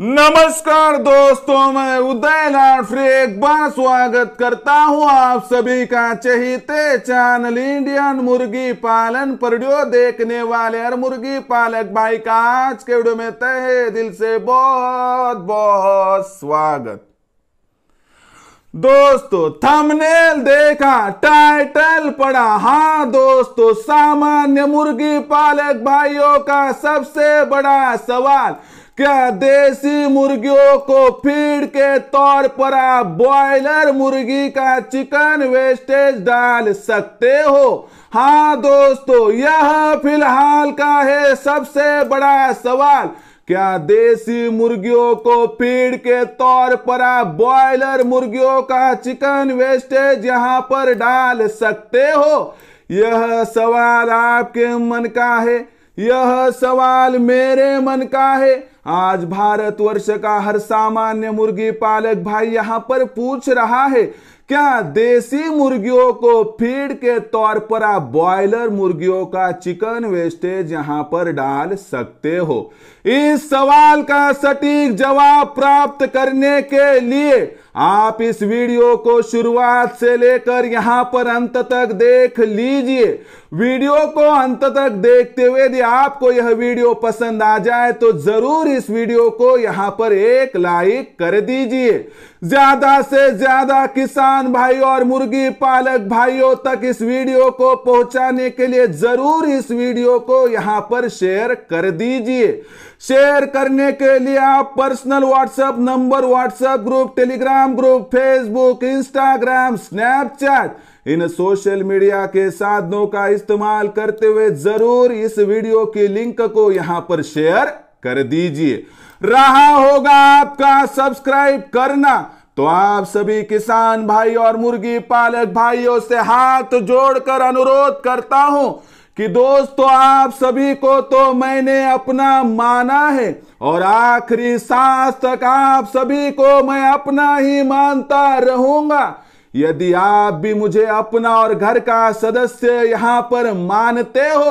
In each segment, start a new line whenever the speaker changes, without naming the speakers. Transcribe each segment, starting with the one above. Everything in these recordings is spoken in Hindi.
नमस्कार दोस्तों मैं उदय लाठरी एक बार स्वागत करता हूं आप सभी का चहिते चैनल इंडियन मुर्गी पालन पर देखने वाले हर मुर्गी पालक भाई का आज के वीडियो में तहे दिल से बहुत बहुत स्वागत दोस्तों थंबनेल देखा टाइटल पढ़ा हाँ दोस्तों सामान्य मुर्गी पालक भाइयों का सबसे बड़ा सवाल क्या देसी मुर्गियों को फीड के तौर पर आप बॉयलर मुर्गी का चिकन वेस्टेज डाल सकते हो हाँ दोस्तों यह फिलहाल का है सबसे बड़ा सवाल क्या देसी मुर्गियों को फीड के तौर पर आप बॉयलर मुर्गियों का चिकन वेस्टेज यहाँ पर डाल सकते हो यह सवाल आपके मन का है यह सवाल मेरे मन का है आज भारतवर्ष का हर सामान्य मुर्गी पालक भाई यहां पर पूछ रहा है क्या देसी मुर्गियों को फीड के तौर पर आप बॉयलर मुर्गियों का चिकन वेस्टेज यहां पर डाल सकते हो इस सवाल का सटीक जवाब प्राप्त करने के लिए आप इस वीडियो को शुरुआत से लेकर यहां पर अंत तक देख लीजिए वीडियो को अंत तक देखते हुए यदि आपको यह वीडियो पसंद आ जाए तो जरूर इस वीडियो को यहां पर एक लाइक कर दीजिए ज्यादा से ज्यादा किसान भाई और मुर्गी पालक भाइयों तक इस वीडियो को पहुंचाने के लिए जरूर इस वीडियो को यहां पर शेयर कर दीजिए शेयर करने के लिए आप personal WhatsApp number WhatsApp group Telegram Telegram group Facebook Instagram Snapchat इन सोशल मीडिया के साधनों का इस्तेमाल करते हुए जरूर इस वीडियो के लिंक को यहां पर शेयर कर दीजिए रहा होगा आपका सब्सक्राइब करना तो आप सभी किसान भाई और मुर्गी पालक भाइयों से हाथ जोड़कर अनुरोध करता हूं कि दोस्तों आप सभी को तो मैंने अपना माना है और आखिरी सांस तक आप सभी को मैं अपना ही मानता रहूंगा यदि आप भी मुझे अपना और घर का सदस्य यहां पर मानते हो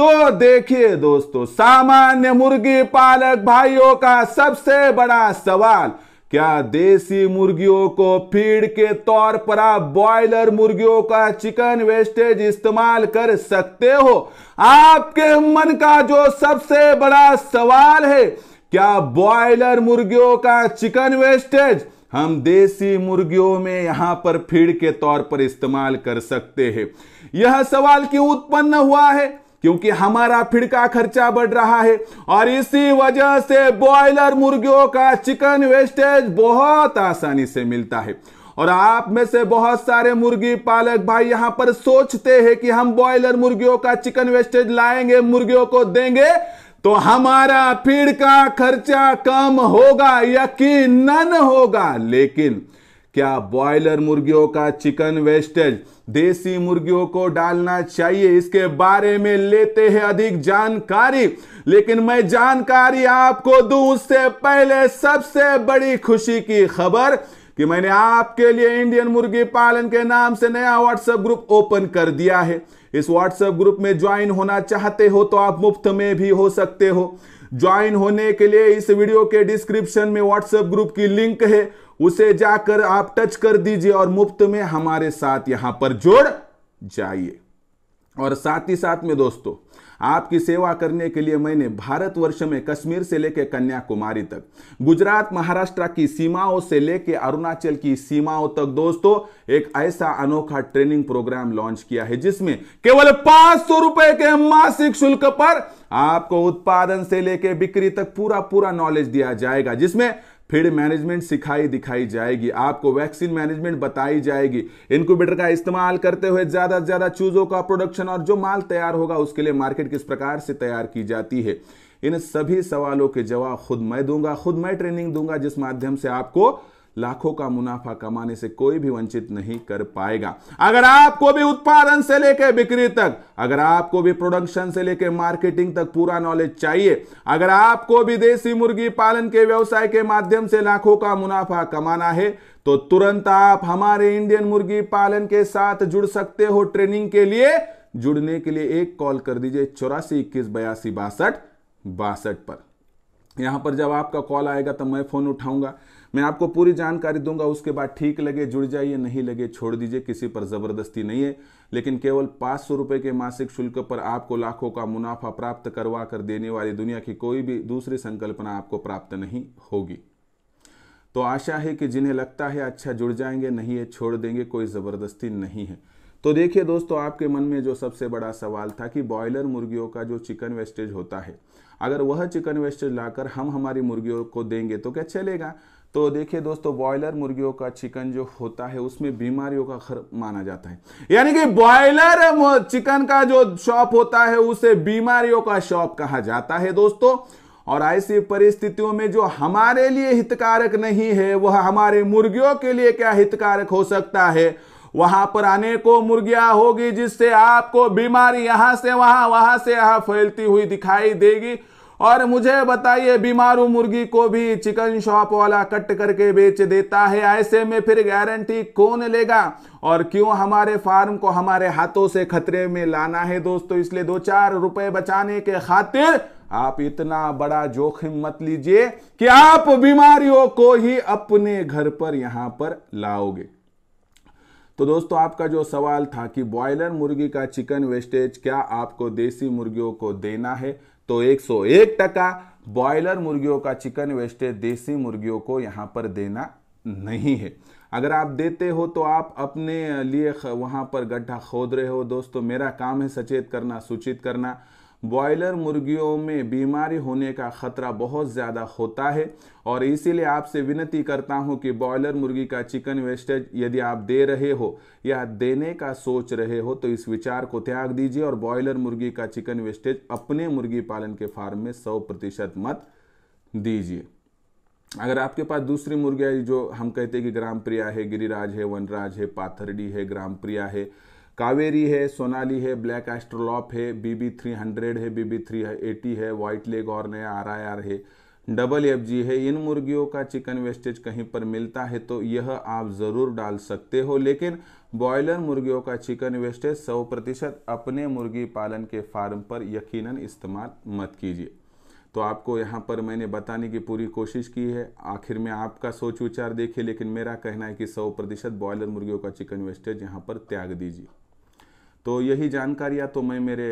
तो देखिए दोस्तों सामान्य मुर्गी पालक भाइयों का सबसे बड़ा सवाल क्या देसी मुर्गियों को फीड के तौर पर आप बॉयलर मुर्गियों का चिकन वेस्टेज इस्तेमाल कर सकते हो आपके मन का जो सबसे बड़ा सवाल है क्या बॉयलर मुर्गियों का चिकन वेस्टेज हम देसी मुर्गियों में यहां पर फीड के तौर पर इस्तेमाल कर सकते हैं यह सवाल क्यों उत्पन्न हुआ है क्योंकि हमारा का खर्चा बढ़ रहा है और इसी वजह से बॉयलर मुर्गियों का चिकन वेस्टेज बहुत आसानी से मिलता है और आप में से बहुत सारे मुर्गी पालक भाई यहां पर सोचते हैं कि हम बॉयलर मुर्गियों का चिकन वेस्टेज लाएंगे मुर्गियों को देंगे तो हमारा फीड का खर्चा कम होगा यकीन होगा लेकिन क्या बॉयलर मुर्गियों का चिकन वेस्टेज देसी मुर्गियों को डालना चाहिए इसके बारे में लेते हैं अधिक जानकारी लेकिन मैं जानकारी आपको दूं उससे पहले सबसे बड़ी खुशी की खबर कि मैंने आपके लिए इंडियन मुर्गी पालन के नाम से नया व्हाट्सएप ग्रुप ओपन कर दिया है इस व्हाट्सएप ग्रुप में ज्वाइन होना चाहते हो तो आप मुफ्त में भी हो सकते हो ज्वाइन होने के लिए इस वीडियो के डिस्क्रिप्शन में व्हाट्सएप ग्रुप की लिंक है उसे जाकर आप टच कर दीजिए और मुफ्त में हमारे साथ यहां पर जोड़ जाइए और साथ ही साथ में दोस्तों आपकी सेवा करने के लिए मैंने भारतवर्ष में कश्मीर से लेकर कन्याकुमारी तक गुजरात महाराष्ट्र की सीमाओं से लेकर अरुणाचल की सीमाओं तक दोस्तों एक ऐसा अनोखा ट्रेनिंग प्रोग्राम लॉन्च किया है जिसमें केवल पांच सौ रुपए के मासिक शुल्क पर आपको उत्पादन से लेकर बिक्री तक पूरा पूरा नॉलेज दिया जाएगा जिसमें फीड मैनेजमेंट सिखाई दिखाई जाएगी आपको वैक्सीन मैनेजमेंट बताई जाएगी इनक्यूबेटर का इस्तेमाल करते हुए ज़्यादा से ज़्यादा चूजों का प्रोडक्शन और जो माल तैयार होगा उसके लिए मार्केट किस प्रकार से तैयार की जाती है इन सभी सवालों के जवाब खुद मैं दूंगा खुद मैं ट्रेनिंग दूंगा जिस माध्यम से आपको लाखों का मुनाफा कमाने से कोई भी वंचित नहीं कर पाएगा अगर आपको भी उत्पादन से लेकर बिक्री तक अगर आपको भी प्रोडक्शन से लेकर मार्केटिंग तक पूरा नॉलेज चाहिए अगर आपको भी देसी मुर्गी पालन के व्यवसाय के माध्यम से लाखों का मुनाफा कमाना है तो तुरंत आप हमारे इंडियन मुर्गी पालन के साथ जुड़ सकते हो ट्रेनिंग के लिए जुड़ने के लिए एक कॉल कर दीजिए चौरासी इक्कीस बयासी बासठ बासठ पर यहां पर जब आपका कॉल आएगा तो मैं फोन उठाऊंगा मैं आपको पूरी जानकारी दूंगा उसके बाद ठीक लगे जुड़ जाइए नहीं लगे छोड़ दीजिए किसी पर ज़बरदस्ती नहीं है लेकिन केवल पांच सौ रुपए के मासिक शुल्क पर आपको लाखों का मुनाफा प्राप्त करवा कर देने वाली दुनिया की कोई भी दूसरी संकल्पना आपको प्राप्त नहीं होगी तो आशा है कि जिन्हें लगता है अच्छा जुड़ जाएंगे नहीं है छोड़ देंगे कोई ज़बरदस्ती नहीं है तो देखिए दोस्तों आपके मन में जो सबसे बड़ा सवाल था कि बॉयलर मुर्गियों का जो चिकन वेस्टेज होता है अगर वह चिकन वेस्टेज लाकर हम हमारी मुर्गियों को देंगे तो क्या चलेगा तो देखिए दोस्तों बॉयलर मुर्गियों का चिकन जो होता है उसमें बीमारियों का खर माना जाता है यानी कि बॉयलर चिकन का जो शॉप होता है उसे बीमारियों का शॉप कहा जाता है दोस्तों और ऐसी परिस्थितियों में जो हमारे लिए हितकारक नहीं है वह हमारे मुर्गियों के लिए क्या हितकारक हो सकता है वहां पर अनेकों मुर्गियां होगी जिससे आपको बीमारी यहां से वहां वहां से यहां फैलती हुई दिखाई देगी और मुझे बताइए बीमारू मुर्गी को भी चिकन शॉप वाला कट करके बेच देता है ऐसे में फिर गारंटी कौन लेगा और क्यों हमारे फार्म को हमारे हाथों से खतरे में लाना है दोस्तों इसलिए दो चार रुपए बचाने के खातिर आप इतना बड़ा जोखिम मत लीजिए कि आप बीमारियों को ही अपने घर पर यहां पर लाओगे तो दोस्तों आपका जो सवाल था कि बॉयलर मुर्गी का चिकन वेस्टेज क्या आपको देसी मुर्गियों को देना है तो 101 टका बॉयलर मुर्गियों का चिकन वेस्टेज देसी मुर्गियों को यहां पर देना नहीं है अगर आप देते हो तो आप अपने लिए वहां पर गड्ढा खोद रहे हो दोस्तों मेरा काम है सचेत करना सूचित करना बॉयलर मुर्गियों में बीमारी होने का खतरा बहुत ज़्यादा होता है और इसीलिए आपसे विनती करता हूं कि बॉयलर मुर्गी का चिकन वेस्टेज यदि आप दे रहे हो या देने का सोच रहे हो तो इस विचार को त्याग दीजिए और बॉयलर मुर्गी का चिकन वेस्टेज अपने मुर्गी पालन के फार्म में सौ प्रतिशत मत दीजिए अगर आपके पास दूसरी मुर्गियाँ जो हम कहते हैं कि ग्राम प्रिया है गिरिराज है वनराज है पाथरडी है ग्राम प्रिया है कावेरी है सोनाली है ब्लैक एस्ट्रोलॉप है बीबी थ्री हंड्रेड है बीबी थ्री एटी है वाइट लेग और नया आर आई आर है डबल एफ जी है इन मुर्गियों का चिकन वेस्टेज कहीं पर मिलता है तो यह आप ज़रूर डाल सकते हो लेकिन बॉयलर मुर्गियों का चिकन वेस्टेज सौ प्रतिशत अपने मुर्गी पालन के फार्म पर यकीन इस्तेमाल मत कीजिए तो आपको यहाँ पर मैंने बताने की पूरी कोशिश की है आखिर में आपका सोच विचार देखिए लेकिन मेरा कहना है कि सौ प्रतिशत बॉयलर मुर्गियों का चिकन वेस्टेज यहाँ पर त्याग दीजिए तो यही जानकारियाँ तो मैं मेरे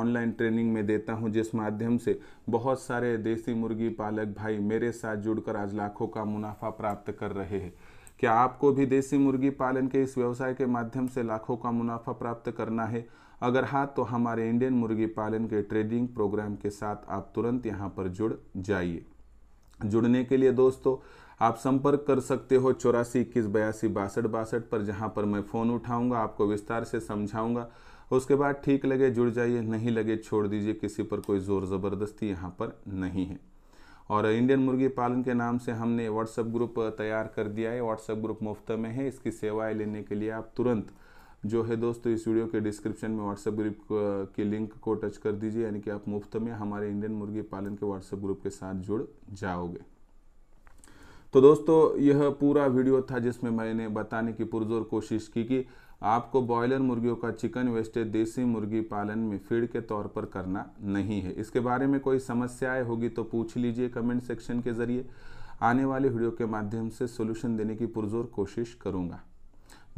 ऑनलाइन ट्रेनिंग में देता हूँ जिस माध्यम से बहुत सारे देसी मुर्गी पालक भाई मेरे साथ जुड़कर आज लाखों का मुनाफा प्राप्त कर रहे हैं क्या आपको भी देसी मुर्गी पालन के इस व्यवसाय के माध्यम से लाखों का मुनाफा प्राप्त करना है अगर हाँ तो हमारे इंडियन मुर्गी पालन के ट्रेडिंग प्रोग्राम के साथ आप तुरंत यहाँ पर जुड़ जाइए जुड़ने के लिए दोस्तों आप संपर्क कर सकते हो चौरासी इक्कीस बयासी बासठ बासठ पर जहाँ पर मैं फ़ोन उठाऊँगा आपको विस्तार से समझाऊँगा उसके बाद ठीक लगे जुड़ जाइए नहीं लगे छोड़ दीजिए किसी पर कोई ज़ोर ज़बरदस्ती यहाँ पर नहीं है और इंडियन मुर्गी पालन के नाम से हमने व्हाट्सअप ग्रुप तैयार कर दिया है व्हाट्सएप ग्रुप मुफ्त में है इसकी सेवाएं लेने के लिए आप तुरंत जो है दोस्तों इस वीडियो के डिस्क्रिप्शन में व्हाट्सएप ग्रुप के लिंक को टच कर दीजिए यानी कि आप मुफ्त में हमारे इंडियन मुर्गी पालन के व्हाट्सएप ग्रुप के साथ जुड़ जाओगे तो दोस्तों यह पूरा वीडियो था जिसमें मैंने बताने की पुरजोर कोशिश की कि आपको बॉयलर मुर्गियों का चिकन वेस्टेज देसी मुर्गी पालन में फीड के तौर पर करना नहीं है इसके बारे में कोई समस्याएं होगी तो पूछ लीजिए कमेंट सेक्शन के ज़रिए आने वाले वीडियो के माध्यम से सोल्यूशन देने की पुरजोर कोशिश करूँगा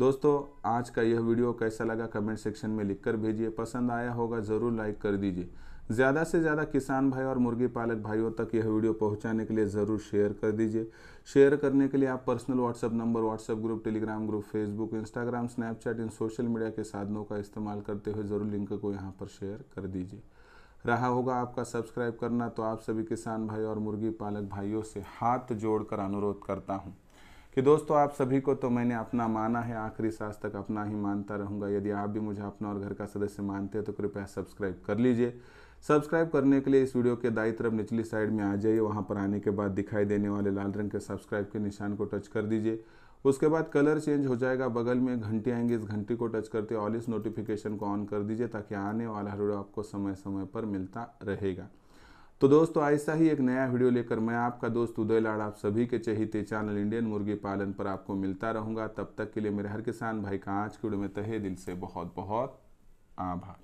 दोस्तों आज का यह वीडियो कैसा लगा कमेंट सेक्शन में लिखकर भेजिए पसंद आया होगा ज़रूर लाइक कर दीजिए ज़्यादा से ज़्यादा किसान भाई और मुर्गी पालक भाइयों तक यह वीडियो पहुंचाने के लिए ज़रूर शेयर कर दीजिए शेयर करने के लिए आप personal WhatsApp number WhatsApp group Telegram group Facebook Instagram Snapchat इन सोशल मीडिया के साधनों का इस्तेमाल करते हुए ज़रूर लिंक को यहाँ पर शेयर कर दीजिए रहा होगा आपका सब्सक्राइब करना तो आप सभी किसान भाई और मुर्गी पालक भाइयों से हाथ जोड़कर अनुरोध करता हूँ कि दोस्तों आप सभी को तो मैंने अपना माना है आखिरी सांस तक अपना ही मानता रहूँगा यदि आप भी मुझे अपना और घर का सदस्य मानते हैं तो कृपया सब्सक्राइब कर लीजिए सब्सक्राइब करने के लिए इस वीडियो के दाई तरफ निचली साइड में आ जाइए वहाँ पर आने के बाद दिखाई देने वाले लाल रंग के सब्सक्राइब के निशान को टच कर दीजिए उसके बाद कलर चेंज हो जाएगा बगल में घंटी आएंगी इस घंटी को टच करते ऑल इस नोटिफिकेशन को ऑन कर दीजिए ताकि आने वाला हर वीडियो आपको समय समय पर मिलता रहेगा तो दोस्तों ऐसा ही एक नया वीडियो लेकर मैं आपका दोस्त उदय लाड़ आप सभी के चहेते चैनल इंडियन मुर्गी पालन पर आपको मिलता रहूंगा तब तक के लिए मेरे हर किसान भाई का आज की वीडियो में तहे दिल से बहुत बहुत आभार